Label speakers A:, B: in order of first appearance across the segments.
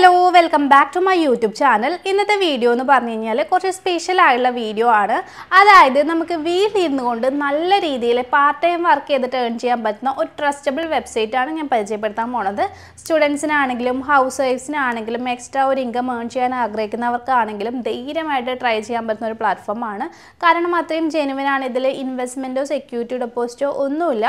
A: hello welcome back to my YouTube channel ഇന്നത്തെ video എന്ന് പറഞ്ഞു കഴിഞ്ഞാൽ കുറച്ച് സ്പെഷ്യൽ ആയിട്ടുള്ള വീഡിയോ ആണ് അതായത് നമുക്ക് വീട്ടിലിരുന്നു കൊണ്ട് നല്ല രീതിയിൽ പാർട്ട് ടൈം വർക്ക് ചെയ്തിട്ട് ഏൺ ചെയ്യാൻ പറ്റുന്ന ഒരു ട്രസ്റ്റബിൾ വെബ്സൈറ്റ് ആണ് ഞാൻ പരിചയപ്പെടുത്താൻ പോണത് സ്റ്റുഡൻസിനാണെങ്കിലും ഹൗസ് വൈഫ്സിനാണെങ്കിലും എക്സ്ട്രാ ഒരു ഇൻകം ഏൺ ചെയ്യാൻ ആഗ്രഹിക്കുന്നവർക്കാണെങ്കിലും ധൈര്യമായിട്ട് ട്രൈ ചെയ്യാൻ പറ്റുന്ന ഒരു പ്ലാറ്റ്ഫോമാണ് കാരണം അത്രയും ജെനുവിനാണ് ഇതിൽ ഇൻവെസ്റ്റ്മെൻറ്റോ സെക്യൂരിറ്റി ഡെപ്പോസിറ്റോ ഒന്നുമില്ല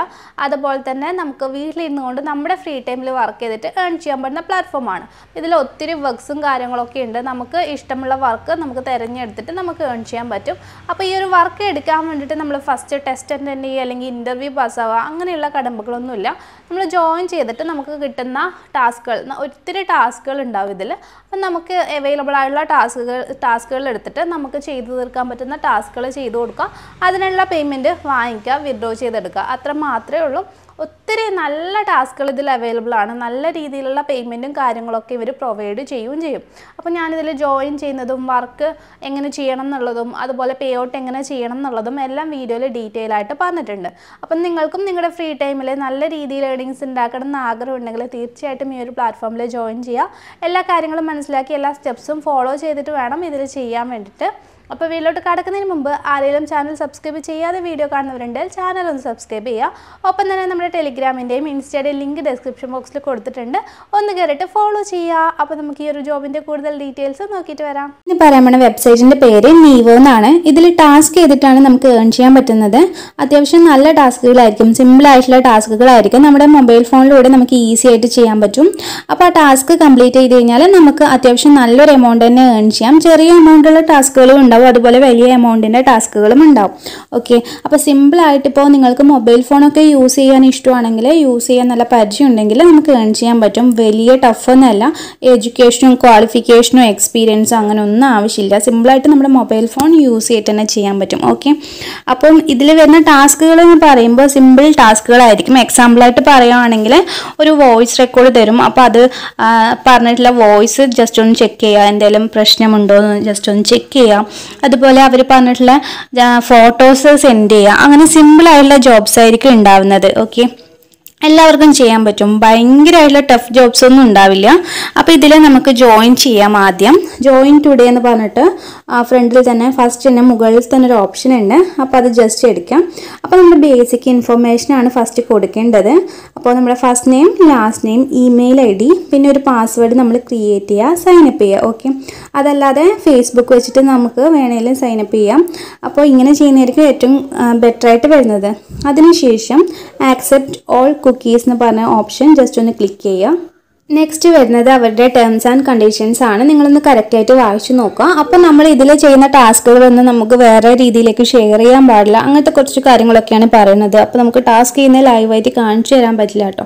A: അതുപോലെ തന്നെ നമുക്ക് വീട്ടിലിരുന്നു കൊണ്ട് നമ്മുടെ ഫ്രീ ടൈമിൽ വർക്ക് ചെയ്തിട്ട് ഏൺ ചെയ്യാൻ പറ്റുന്ന പ്ലാറ്റ്ഫോമാണ് ഇതിൽ ഒത്തിരി വർക്ക്സും കാര്യങ്ങളൊക്കെ ഉണ്ട് നമുക്ക് ഇഷ്ടമുള്ള വർക്ക് നമുക്ക് തിരഞ്ഞെടുത്തിട്ട് നമുക്ക് ഏൺ ചെയ്യാൻ പറ്റും അപ്പോൾ ഈ ഒരു വർക്ക് എടുക്കാൻ വേണ്ടിയിട്ട് നമ്മൾ ഫസ്റ്റ് ടെസ്റ്റ് അറ്റൻഡ് ചെയ്യുക അല്ലെങ്കിൽ ഇൻ്റർവ്യൂ പാസ്സാവുക അങ്ങനെയുള്ള കടമ്പകളൊന്നുമില്ല നമ്മൾ ജോയിൻ ചെയ്തിട്ട് നമുക്ക് കിട്ടുന്ന ടാസ്കുകൾ ഒത്തിരി ടാസ്കുകൾ ഉണ്ടാവും ഇതിൽ അപ്പം നമുക്ക് അവൈലബിൾ ആയുള്ള ടാസ്കുകൾ ടാസ്കുകൾ എടുത്തിട്ട് നമുക്ക് ചെയ്തു തീർക്കാൻ പറ്റുന്ന ടാസ്കുകൾ ചെയ്തു കൊടുക്കുക അതിനുള്ള പേയ്മെൻറ്റ് വാങ്ങിക്കുക വിഡ്രോ ചെയ്തെടുക്കുക അത്ര മാത്രമേ ഉള്ളൂ ഒത്തിരി നല്ല ടാസ്കുകൾ ഇതിൽ അവൈലബിൾ ആണ് നല്ല രീതിയിലുള്ള പേയ്മെൻറ്റും കാര്യങ്ങളൊക്കെ ഇവർ പ്രൊവൈഡ് ചെയ്യുകയും ചെയ്യും അപ്പോൾ ഞാനിതിൽ ജോയിൻ ചെയ്യുന്നതും വർക്ക് എങ്ങനെ ചെയ്യണം എന്നുള്ളതും അതുപോലെ പേ ഔട്ട് എങ്ങനെ ചെയ്യണം എന്നുള്ളതും എല്ലാം വീഡിയോയിൽ ഡീറ്റെയിൽ ആയിട്ട് പറഞ്ഞിട്ടുണ്ട് അപ്പം നിങ്ങൾക്കും നിങ്ങളുടെ ഫ്രീ ടൈമിൽ നല്ല രീതിയിൽ ഏണിങ്സ് ഉണ്ടാക്കണം എന്ന് ആഗ്രഹം ഉണ്ടെങ്കിൽ തീർച്ചയായിട്ടും ഈ ഒരു പ്ലാറ്റ്ഫോമിൽ ജോയിൻ ചെയ്യുക എല്ലാ കാര്യങ്ങളും മനസ്സിലാക്കി എല്ലാ സ്റ്റെപ്സും ഫോളോ ചെയ്തിട്ട് വേണം ഇതിൽ ചെയ്യാൻ വേണ്ടിയിട്ട് അപ്പോൾ വീട്ടിലോട്ട് കടക്കുന്നതിന് മുമ്പ് ആരെങ്കിലും ചാനൽ സബ്സ്ക്രൈബ് ചെയ്യാതെ വീഡിയോ കാണുന്നവരുണ്ട് ചാനൽ ഒന്ന് സബ്സ്ക്രൈബ് ചെയ്യുക ഒപ്പം തന്നെ നമ്മുടെ ടെലിഗ്രാമിൻ്റെയും ഇൻസ്റ്റയുടെയും ലിങ്ക് ഡിസ്ക്രിപ്ഷൻ ബോക്സിൽ കൊടുത്തിട്ടുണ്ട് ഒന്ന് കയറിയിട്ട് ഫോളോ ചെയ്യുക അപ്പോൾ നമുക്ക് ഈ ഒരു ജോബിൻ്റെ കൂടുതൽ ഡീറ്റെയിൽസ് നോക്കിയിട്ട് വരാം ഇനി പറയാമണ വെബ്സൈറ്റിൻ്റെ പേര് നീവോ എന്നാണ് ഇതിൽ ടാസ്ക് ചെയ്തിട്ടാണ് നമുക്ക് ഏൺ ചെയ്യാൻ പറ്റുന്നത് അത്യാവശ്യം നല്ല ടാസ്കുകളായിരിക്കും സിമ്പിൾ ആയിട്ടുള്ള ടാസ്കുകളായിരിക്കും നമ്മുടെ മൊബൈൽ ഫോണിലൂടെ നമുക്ക് ഈസി ആയിട്ട് ചെയ്യാൻ പറ്റും അപ്പോൾ ആ ടാസ്ക് കംപ്ലീറ്റ് ചെയ്ത് കഴിഞ്ഞാൽ നമുക്ക് അത്യാവശ്യം നല്ലൊരു എമൗണ്ട് തന്നെ ഏൺ ചെയ്യാം ചെറിയ എമൗണ്ടുള്ള ടാസ്കുകളും ഉണ്ടാവും ഉണ്ടാവും അതുപോലെ വലിയ എമൗണ്ടിൻ്റെ ടാസ്കുകളും ഉണ്ടാവും ഓക്കെ അപ്പോൾ സിമ്പിളായിട്ട് ഇപ്പോൾ നിങ്ങൾക്ക് മൊബൈൽ ഫോണൊക്കെ യൂസ് ചെയ്യാൻ ഇഷ്ടമാണെങ്കിൽ യൂസ് ചെയ്യാൻ നല്ല പരിചയം ഉണ്ടെങ്കിൽ നമുക്ക് ഏൺ ചെയ്യാൻ പറ്റും വലിയ ടഫൊന്നുമല്ല എഡ്യൂക്കേഷനും ക്വാളിഫിക്കേഷനും എക്സ്പീരിയൻസും അങ്ങനെ ഒന്നും ആവശ്യമില്ല സിമ്പിളായിട്ട് നമ്മുടെ മൊബൈൽ ഫോൺ യൂസ് ചെയ്തിട്ട് തന്നെ ചെയ്യാൻ പറ്റും ഓക്കെ അപ്പം ഇതിൽ വരുന്ന ടാസ്കുകൾ എന്ന് പറയുമ്പോൾ സിമ്പിൾ ടാസ്കുകളായിരിക്കും എക്സാമ്പിളായിട്ട് പറയുകയാണെങ്കിൽ ഒരു വോയിസ് റെക്കോർഡ് തരും അപ്പോൾ അത് പറഞ്ഞിട്ടുള്ള വോയിസ് ജസ്റ്റ് ഒന്ന് ചെക്ക് ചെയ്യുക എന്തെങ്കിലും പ്രശ്നമുണ്ടോ എന്ന് ജസ്റ്റ് ഒന്ന് ചെക്ക് ചെയ്യുക അതുപോലെ അവർ പറഞ്ഞിട്ടുള്ള ഫോട്ടോസ് സെൻഡ് ചെയ്യുക അങ്ങനെ സിമ്പിളായിട്ടുള്ള ജോബ്സ് ആയിരിക്കും ഉണ്ടാവുന്നത് ഓക്കെ എല്ലാവർക്കും ചെയ്യാൻ പറ്റും ഭയങ്കരമായിട്ടുള്ള ടഫ് ജോബ്സ് ഒന്നും ഉണ്ടാവില്ല അപ്പോൾ ഇതിൽ നമുക്ക് ജോയിൻ ചെയ്യാം ആദ്യം ജോയിൻ ടുഡേ എന്ന് പറഞ്ഞിട്ട് ഫ്രണ്ടിൽ തന്നെ ഫസ്റ്റ് തന്നെ മുകളിൽ തന്നെ ഒരു ഓപ്ഷൻ ഉണ്ട് അപ്പോൾ അത് ജസ്റ്റ് എടുക്കാം അപ്പോൾ നമ്മൾ ബേസിക് ഇൻഫർമേഷനാണ് ഫസ്റ്റ് കൊടുക്കേണ്ടത് അപ്പോൾ നമ്മുടെ first name last name email ID ഡി പിന്നെ ഒരു പാസ്വേഡ് നമ്മൾ ക്രിയേറ്റ് ചെയ്യുക സൈനപ്പ് ചെയ്യുക ഓക്കെ അതല്ലാതെ ഫേസ്ബുക്ക് വെച്ചിട്ട് നമുക്ക് വേണമെങ്കിലും സൈനപ്പ് ചെയ്യാം അപ്പോൾ ഇങ്ങനെ ചെയ്യുന്നതായിരിക്കും ഏറ്റവും ബെറ്ററായിട്ട് വരുന്നത് അതിനുശേഷം ആക്സെപ്റ്റ് ഓൾ കുക്കീസ് എന്ന് പറഞ്ഞ ഓപ്ഷൻ ജസ്റ്റ് ഒന്ന് ക്ലിക്ക് ചെയ്യുക നെക്സ്റ്റ് വരുന്നത് അവരുടെ ടേംസ് ആൻഡ് കണ്ടീഷൻസ് ആണ് നിങ്ങളൊന്ന് കറക്റ്റായിട്ട് വായിച്ചു നോക്കുക അപ്പോൾ നമ്മൾ ഇതിൽ ചെയ്യുന്ന ടാസ്കുകൾ ഒന്നും നമുക്ക് വേറെ രീതിയിലേക്ക് ഷെയർ ചെയ്യാൻ പാടില്ല അങ്ങനത്തെ കുറച്ച് കാര്യങ്ങളൊക്കെയാണ് പറയുന്നത് അപ്പോൾ നമുക്ക് ടാസ്ക് ചെയ്യുന്ന ലൈവായിട്ട് കാണിച്ചു തരാൻ പറ്റില്ല കേട്ടോ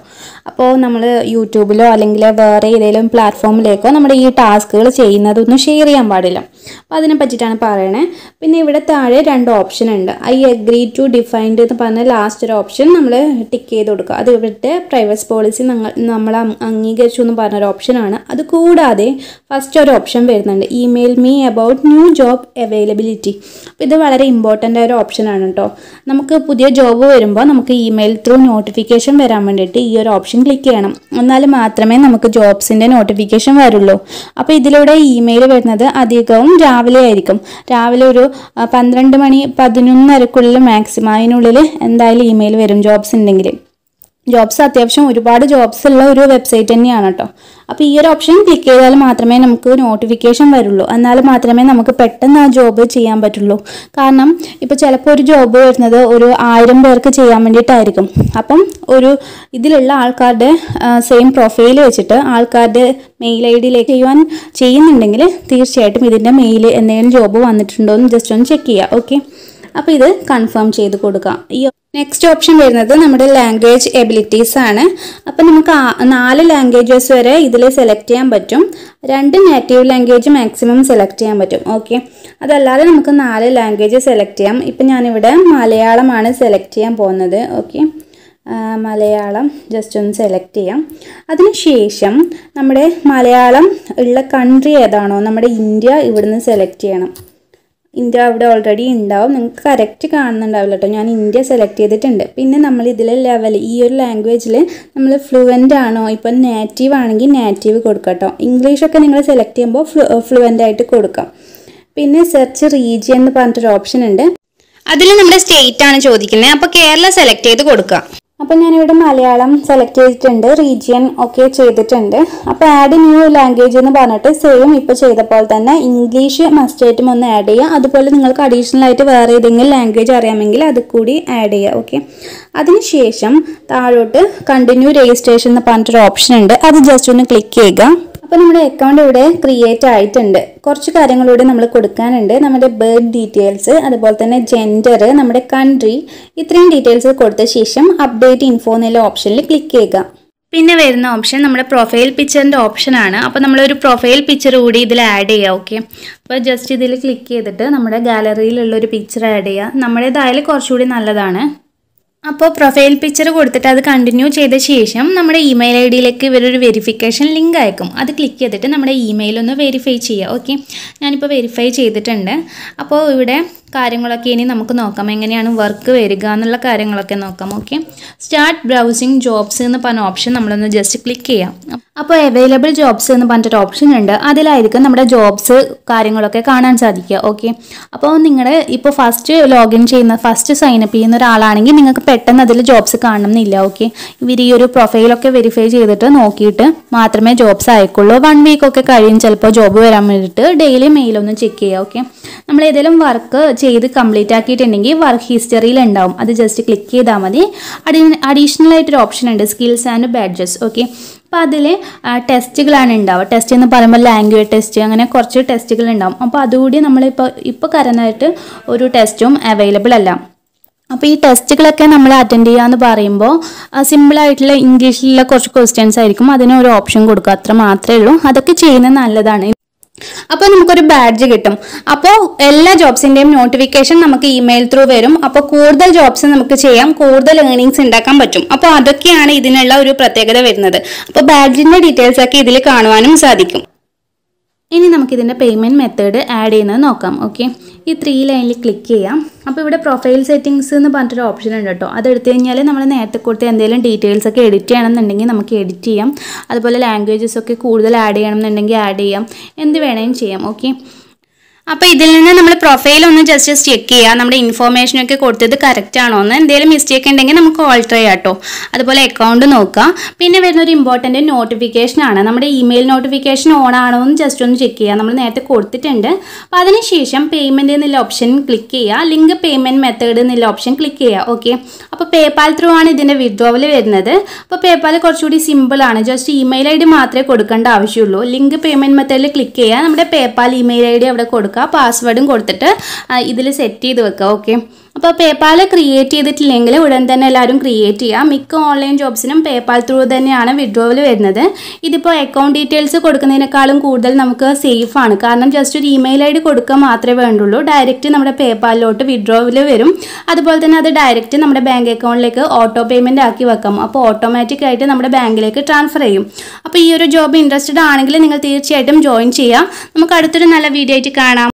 A: അപ്പോൾ നമ്മൾ യൂട്യൂബിലോ അല്ലെങ്കിൽ വേറെ ഏതെങ്കിലും പ്ലാറ്റ്ഫോമിലേക്കോ നമ്മുടെ ഈ ടാസ്കുകൾ ചെയ്യുന്നതൊന്നും ഷെയർ ചെയ്യാൻ പാടില്ല അപ്പോൾ അതിനെ പറ്റിയിട്ടാണ് പറയണേ പിന്നെ ഇവിടെ താഴെ രണ്ട് ഓപ്ഷൻ ഉണ്ട് ഐ അഗ്രി ടു ഡിഫൈൻഡ് എന്ന് പറഞ്ഞ ലാസ്റ്റ് ഒരു ഓപ്ഷൻ നമ്മൾ ടിക്ക് ചെയ്ത് കൊടുക്കുക അത് ഇവിടുത്തെ പ്രൈവറ്റ് പോളിസി നമ്മൾ അംഗീകരിച്ചു എന്ന് പറഞ്ഞൊരു ഓപ്ഷനാണ് അത് കൂടാതെ ഫസ്റ്റ് ഒരു ഓപ്ഷൻ വരുന്നുണ്ട് email me about new job availability അപ്പോൾ ഇത് വളരെ ഇമ്പോർട്ടൻ്റ് ആയ ഒരു ഓപ്ഷനാണ് കേട്ടോ നമുക്ക് പുതിയ ജോബ് വരുമ്പോൾ നമുക്ക് ഇമെയിൽ ത്രൂ നോട്ടിഫിക്കേഷൻ വരാൻ വേണ്ടിയിട്ട് ഈ ഒരു ഓപ്ഷൻ ക്ലിക്ക് ചെയ്യണം എന്നാൽ മാത്രമേ നമുക്ക് ജോബ്സിൻ്റെ നോട്ടിഫിക്കേഷൻ വരുള്ളൂ അപ്പോൾ ഇതിലൂടെ ഇമെയിൽ വരുന്നത് അധികവും എന്നും രാവിലെ ആയിരിക്കും രാവിലെ ഒരു പന്ത്രണ്ട് മണി പതിനൊന്നരക്കുള്ളിൽ മാക്സിമം അതിനുള്ളിൽ എന്തായാലും ഇമെയിൽ വരും ജോബ്സ് ഉണ്ടെങ്കിൽ ജോബ്സ് അത്യാവശ്യം ഒരുപാട് ജോബ്സ് ഉള്ള ഒരു വെബ്സൈറ്റ് തന്നെയാണ് കേട്ടോ അപ്പോൾ ഈ ഒരു ഓപ്ഷൻ ക്ലിക്ക് ചെയ്താൽ മാത്രമേ നമുക്ക് നോട്ടിഫിക്കേഷൻ വരുള്ളൂ എന്നാൽ മാത്രമേ നമുക്ക് പെട്ടെന്ന് ആ ജോബ് ചെയ്യാൻ പറ്റുള്ളൂ കാരണം ഇപ്പോൾ ചിലപ്പോൾ ഒരു ജോബ് വരുന്നത് ഒരു ആയിരം പേർക്ക് ചെയ്യാൻ വേണ്ടിയിട്ടായിരിക്കും അപ്പം ഒരു ഇതിലുള്ള ആൾക്കാരുടെ സെയിം പ്രൊഫൈൽ വെച്ചിട്ട് ആൾക്കാരുടെ മെയിൽ ഐ ഡിയിലേക്ക് ചെയ്യുവാൻ ചെയ്യുന്നുണ്ടെങ്കിൽ തീർച്ചയായിട്ടും ഇതിൻ്റെ മെയിൽ എന്തെങ്കിലും ജോബ് വന്നിട്ടുണ്ടോ എന്ന് ജസ്റ്റ് ഒന്ന് ചെക്ക് ചെയ്യുക ഓക്കെ അപ്പോൾ ഇത് കൺഫേം ചെയ്ത് കൊടുക്കാം ഈ നെക്സ്റ്റ് ഓപ്ഷൻ വരുന്നത് നമ്മുടെ ലാംഗ്വേജ് എബിലിറ്റീസ് ആണ് അപ്പോൾ നമുക്ക് നാല് ലാംഗ്വേജസ് വരെ ഇതിൽ സെലക്ട് ചെയ്യാൻ പറ്റും രണ്ട് നേറ്റീവ് ലാംഗ്വേജ് മാക്സിമം സെലക്ട് ചെയ്യാൻ പറ്റും ഓക്കെ അതല്ലാതെ നമുക്ക് നാല് ലാംഗ്വേജ് സെലക്ട് ചെയ്യാം ഇപ്പം ഞാനിവിടെ മലയാളമാണ് സെലക്ട് ചെയ്യാൻ പോകുന്നത് ഓക്കെ മലയാളം ജസ്റ്റ് ഒന്ന് സെലക്ട് ചെയ്യാം അതിനുശേഷം നമ്മുടെ മലയാളം ഉള്ള കൺട്രി ഏതാണോ നമ്മുടെ ഇന്ത്യ ഇവിടുന്ന് സെലക്ട് ചെയ്യണം ഇന്ത്യ അവിടെ ഓൾറെഡി ഉണ്ടാവും നിങ്ങൾക്ക് കറക്റ്റ് കാണുന്നുണ്ടാവില്ല കേട്ടോ ഞാൻ ഇന്ത്യ സെലക്ട് ചെയ്തിട്ടുണ്ട് പിന്നെ നമ്മൾ ഇതിലെ ലെവൽ ഈ ഒരു ലാംഗ്വേജിൽ നമ്മൾ ഫ്ലുവൻ്റ് ആണോ ഇപ്പം നേറ്റീവ് ആണെങ്കിൽ നേറ്റീവ് കൊടുക്കട്ടോ ഇംഗ്ലീഷൊക്കെ നിങ്ങൾ സെലക്ട് ചെയ്യുമ്പോൾ ഫ്ലു ഫ്ലുവൻ്റ് ആയിട്ട് കൊടുക്കാം പിന്നെ സെർച്ച് റീജിയൻ എന്ന് പറഞ്ഞിട്ടൊരു ഓപ്ഷൻ ഉണ്ട് അതിൽ നമ്മുടെ സ്റ്റേറ്റ് ആണ് ചോദിക്കുന്നത് അപ്പോൾ കേരള സെലക്ട് ചെയ്ത് കൊടുക്കുക അപ്പം ഞാനിവിടെ മലയാളം സെലക്ട് ചെയ്തിട്ടുണ്ട് റീജിയൻ ഒക്കെ ചെയ്തിട്ടുണ്ട് അപ്പോൾ ആഡ് ന്യൂ ലാംഗ്വേജ് എന്ന് പറഞ്ഞിട്ട് സെയിം ഇപ്പോൾ ചെയ്ത പോലെ തന്നെ ഇംഗ്ലീഷ് മസ്റ്റായിട്ടും ഒന്ന് ആഡ് ചെയ്യുക അതുപോലെ നിങ്ങൾക്ക് അഡീഷണൽ ആയിട്ട് വേറെ ഏതെങ്കിലും ലാംഗ്വേജ് അറിയാമെങ്കിൽ അത് കൂടി ആഡ് ചെയ്യുക ഓക്കെ അതിനുശേഷം താഴോട്ട് കണ്ടിന്യൂ രജിസ്ട്രേഷൻ എന്ന് പറഞ്ഞിട്ടൊരു ഓപ്ഷൻ ഉണ്ട് അത് ജസ്റ്റ് ഒന്ന് ക്ലിക്ക് ചെയ്യുക അപ്പോൾ നമ്മുടെ അക്കൗണ്ട് ഇവിടെ ക്രിയേറ്റ് ആയിട്ടുണ്ട് കുറച്ച് കാര്യങ്ങളൂടെ നമ്മൾ കൊടുക്കാനുണ്ട് നമ്മുടെ ബർത്ത് ഡീറ്റെയിൽസ് അതുപോലെ തന്നെ ജെൻഡർ നമ്മുടെ കൺട്രി ഇത്രയും ഡീറ്റെയിൽസ് കൊടുത്ത ശേഷം അപ്ഡേറ്റ് ഇൻഫോ എന്നുള്ള ഓപ്ഷനിൽ ക്ലിക്ക് ചെയ്യുക പിന്നെ വരുന്ന ഓപ്ഷൻ നമ്മുടെ പ്രൊഫൈൽ പിക്ചറിൻ്റെ ഓപ്ഷനാണ് അപ്പോൾ നമ്മളൊരു പ്രൊഫൈൽ പിക്ചർ കൂടി ഇതിൽ ആഡ് ചെയ്യുക ഓക്കെ അപ്പോൾ ജസ്റ്റ് ഇതിൽ ക്ലിക്ക് ചെയ്തിട്ട് നമ്മുടെ ഗാലറിയിലുള്ള ഒരു പിക്ചർ ആഡ് ചെയ്യുക നമ്മുടേതായാലും കുറച്ചുകൂടി നല്ലതാണ് അപ്പോൾ പ്രൊഫൈൽ പിക്ചർ കൊടുത്തിട്ട് അത് കണ്ടിന്യൂ ചെയ്ത ശേഷം നമ്മുടെ ഇമെയിൽ ഐ ഡിയിലേക്ക് ഇവരൊരു വെരിഫിക്കേഷൻ ലിങ്ക് അയക്കും അത് ക്ലിക്ക് ചെയ്തിട്ട് നമ്മുടെ ഇമെയിൽ ഒന്ന് വെരിഫൈ ചെയ്യുക ഓക്കെ ഞാനിപ്പോൾ വെരിഫൈ ചെയ്തിട്ടുണ്ട് അപ്പോൾ ഇവിടെ കാര്യങ്ങളൊക്കെ ഇനി നമുക്ക് നോക്കാം എങ്ങനെയാണ് വർക്ക് വരിക എന്നുള്ള കാര്യങ്ങളൊക്കെ നോക്കാം ഓക്കെ സ്റ്റാർട്ട് ബ്രൗസിങ് ജോബ്സ് എന്ന് പറഞ്ഞ ഓപ്ഷൻ നമ്മളൊന്ന് ജസ്റ്റ് ക്ലിക്ക് ചെയ്യാം അപ്പോൾ അവൈലബിൾ ജോബ്സ് എന്ന് പറഞ്ഞിട്ടൊരു ഓപ്ഷൻ ഉണ്ട് അതിലായിരിക്കും നമ്മുടെ ജോബ്സ് കാര്യങ്ങളൊക്കെ കാണാൻ സാധിക്കുക ഓക്കെ അപ്പോൾ നിങ്ങൾ ഇപ്പോൾ ഫസ്റ്റ് ലോഗിൻ ചെയ്യുന്ന ഫസ്റ്റ് സൈനപ്പ് ചെയ്യുന്ന ഒരാളാണെങ്കിൽ നിങ്ങൾക്ക് പെട്ടെന്ന് അതിൽ ജോബ്സ് കാണണമെന്നില്ല ഓക്കെ ഇവർ ഈ ഒരു പ്രൊഫൈലൊക്കെ വെരിഫൈ ചെയ്തിട്ട് നോക്കിയിട്ട് മാത്രമേ ജോബ്സ് ആയിക്കുള്ളൂ വൺ വീക്കൊക്കെ കഴിയും ചിലപ്പോൾ ജോബ് വരാൻ വേണ്ടിയിട്ട് ഡെയിലി മെയിലൊന്ന് ചെക്ക് ചെയ്യുക ഓക്കെ നമ്മൾ ഏതെങ്കിലും വർക്ക് ചെയ്ത് കംപ്ലീറ്റ് ആക്കിയിട്ടുണ്ടെങ്കിൽ വർക്ക് ഹിസ്റ്ററിയിൽ ഉണ്ടാവും അത് ജസ്റ്റ് ക്ലിക്ക് ചെയ്താൽ മതി അഡീഷണൽ ആയിട്ടൊരു ഓപ്ഷൻ ഉണ്ട് സ്കിൽസ് ആൻഡ് ബാഡ്ജസ് ഓക്കെ അപ്പോൾ അതിൽ ടെസ്റ്റുകളാണ് ഉണ്ടാവുക ടെസ്റ്റ് എന്ന് പറയുമ്പോൾ ലാംഗ്വേജ് ടെസ്റ്റ് അങ്ങനെ കുറച്ച് ടെസ്റ്റുകൾ ഉണ്ടാവും അപ്പോൾ അതുകൂടി നമ്മളിപ്പോൾ ഇപ്പോൾ കരനായിട്ട് ഒരു ടെസ്റ്റും അവൈലബിൾ അല്ല അപ്പോൾ ഈ ടെസ്റ്റുകളൊക്കെ നമ്മൾ അറ്റൻഡ് ചെയ്യാന്ന് പറയുമ്പോൾ സിമ്പിളായിട്ടുള്ള ഇംഗ്ലീഷിലുള്ള കുറച്ച് ക്വസ്റ്റ്യൻസ് ആയിരിക്കും അതിന് ഒരു ഓപ്ഷൻ കൊടുക്കുക അത്ര മാത്രമേ ഉള്ളൂ അതൊക്കെ ചെയ്യുന്നത് നല്ലതാണ് അപ്പോൾ നമുക്കൊരു ബാഡ്ജ് കിട്ടും അപ്പോൾ എല്ലാ ജോബ്സിൻ്റെയും നോട്ടിഫിക്കേഷൻ നമുക്ക് ഇമെയിൽ ത്രൂ വരും അപ്പോൾ കൂടുതൽ ജോബ്സ് നമുക്ക് ചെയ്യാം കൂടുതൽ ഏണിങ്സ് ഉണ്ടാക്കാൻ പറ്റും അപ്പോൾ അതൊക്കെയാണ് ഇതിനുള്ള ഒരു പ്രത്യേകത വരുന്നത് അപ്പോൾ ബാഡ്ജിൻ്റെ ഡീറ്റെയിൽസ് ഒക്കെ ഇതിൽ കാണുവാനും സാധിക്കും ഇനി നമുക്കിതിൻ്റെ പേയ്മെൻറ്റ് മെത്തേഡ് ആഡ് ചെയ്യുന്നത് നോക്കാം ഓക്കെ ഈ ത്രീ ലൈനിൽ ക്ലിക്ക് ചെയ്യാം അപ്പോൾ ഇവിടെ പ്രൊഫൈൽ സെറ്റിങ്സ് എന്ന് പറഞ്ഞിട്ടൊരു ഓപ്ഷൻ ഉണ്ട് കേട്ടോ എടുത്തു കഴിഞ്ഞാൽ നമ്മൾ നേരത്തെ കൊടുത്ത എന്തെങ്കിലും ഡീറ്റെയിൽസ് ഒക്കെ എഡിറ്റ് ചെയ്യണമെന്നുണ്ടെങ്കിൽ നമുക്ക് എഡിറ്റ് ചെയ്യാം അതുപോലെ ലാംഗ്വേജസ് ഒക്കെ കൂടുതൽ ആഡ് ചെയ്യണമെന്നുണ്ടെങ്കിൽ ആഡ് ചെയ്യാം എന്ത് വേണമെങ്കിലും ചെയ്യാം ഓക്കെ അപ്പോൾ ഇതിൽ നിന്ന് നമ്മൾ പ്രൊഫൈൽ ഒന്ന് ജസ്റ്റ് ചെക്ക് ചെയ്യുക നമ്മുടെ ഇൻഫോർമേഷനൊക്കെ കൊടുത്തത് കറക്റ്റ് ആണോ എന്ന് എന്തെങ്കിലും മിസ്റ്റേക്ക് ഉണ്ടെങ്കിൽ നമുക്ക് ഓൾട്ടർ ചെയ്യാം കേട്ടോ അതുപോലെ അക്കൗണ്ട് നോക്കുക പിന്നെ വരുന്ന ഒരു ഇമ്പോർട്ടൻ്റ് നോട്ടിഫിക്കേഷൻ ആണ് നമ്മുടെ ഇമെയിൽ നോട്ടിഫിക്കേഷൻ ഓൺ ആണോ എന്ന് ജസ്റ്റ് ഒന്ന് ചെക്ക് ചെയ്യുക നമ്മൾ നേരത്തെ കൊടുത്തിട്ടുണ്ട് അപ്പോൾ അതിനുശേഷം പേയ്മെൻറ്റ് എന്നുള്ള ഓപ്ഷൻ ക്ലിക്ക് ചെയ്യുക ലിങ്ക് പേയ്മെൻറ്റ് മെത്തേഡ് എന്നുള്ള ഓപ്ഷൻ ക്ലിക്ക് ചെയ്യുക ഓക്കെ അപ്പോൾ പേപ്പാൽ ത്രൂ ആണ് ഇതിൻ്റെ വിഡ്രോവൽ വരുന്നത് അപ്പോൾ പേപ്പാൽ കുറച്ചുകൂടി സിമ്പിളാണ് ജസ്റ്റ് ഇമെയിൽ ഐ ഡി മാത്രമേ കൊടുക്കേണ്ട ആവശ്യമുള്ളൂ ലിങ്ക് പേയ്മെൻറ്റ് മെത്തേഡിൽ ക്ലിക്ക് ചെയ്യുക നമ്മുടെ പേപ്പാൽ ഇമെയിൽ ഐ ഡി അവിടെ കൊടുക്കുക കൊടുക്കുക പാസ്വേഡും കൊടുത്തിട്ട് ഇതിൽ സെറ്റ് ചെയ്ത് വെക്കുക ഓക്കെ അപ്പോൾ പേപ്പാൽ ക്രിയേറ്റ് ചെയ്തിട്ടില്ലെങ്കിൽ ഉടൻ തന്നെ എല്ലാവരും ക്രിയേറ്റ് ചെയ്യുക മിക്ക ഓൺലൈൻ ജോബ്സിനും പേപ്പാൽ ത്രൂ തന്നെയാണ് വിഡ്രോവൽ വരുന്നത് ഇതിപ്പോൾ അക്കൗണ്ട് ഡീറ്റെയിൽസ് കൊടുക്കുന്നതിനേക്കാളും കൂടുതൽ നമുക്ക് സേഫ് ആണ് കാരണം ജസ്റ്റ് ഒരു ഇമെയിൽ ഐ ഡി കൊടുക്കുക മാത്രമേ വേണ്ടുള്ളൂ ഡയറക്റ്റ് നമ്മുടെ പേപ്പാലിലോട്ട് വിഡ്രോവൽ വരും അതുപോലെ തന്നെ അത് ഡയറക്റ്റ് നമ്മുടെ ബാങ്ക് അക്കൗണ്ടിലേക്ക് ഓട്ടോ പേയ്മെൻ്റ് ആക്കി വെക്കാം അപ്പോൾ ഓട്ടോമാറ്റിക് ആയിട്ട് നമ്മുടെ ബാങ്കിലേക്ക് ട്രാൻസ്ഫർ ചെയ്യും അപ്പോൾ ഈ ഒരു ജോബ് ഇൻട്രസ്റ്റഡ് ആണെങ്കിൽ നിങ്ങൾ തീർച്ചയായിട്ടും ജോയിൻ ചെയ്യുക നമുക്ക് അടുത്തൊരു നല്ല വീഡിയോ ആയിട്ട് കാണാം